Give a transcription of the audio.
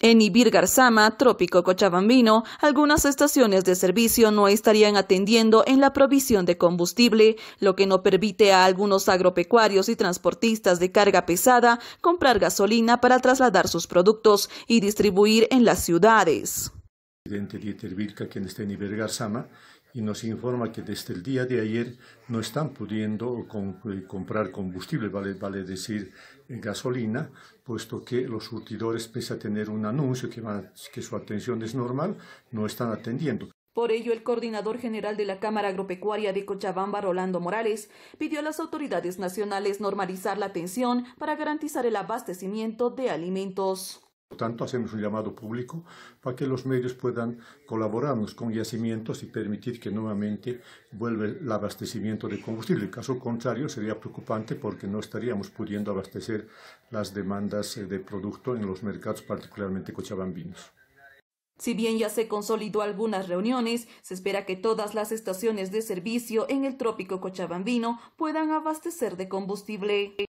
En Ibirgarzama, Trópico Cochabambino, algunas estaciones de servicio no estarían atendiendo en la provisión de combustible, lo que no permite a algunos agropecuarios y transportistas de carga pesada comprar gasolina para trasladar sus productos y distribuir en las ciudades y nos informa que desde el día de ayer no están pudiendo eh, comprar combustible, vale, decir eh, gasolina, puesto que los surtidores, pese a tener un anuncio que su atención es normal, no están atendiendo. Por ello, el coordinador general de la Cámara Agropecuaria de Cochabamba, Rolando Morales, pidió a las autoridades nacionales normalizar la atención para garantizar el abastecimiento de alimentos. Por tanto, hacemos un llamado público para que los medios puedan colaborarnos con yacimientos y permitir que nuevamente vuelva el abastecimiento de combustible. En caso contrario, sería preocupante porque no estaríamos pudiendo abastecer las demandas eh, de producto en los mercados, particularmente cochabambinos. Si bien ya se consolidó algunas reuniones, se espera que todas las estaciones de servicio en el trópico cochabambino puedan abastecer de combustible.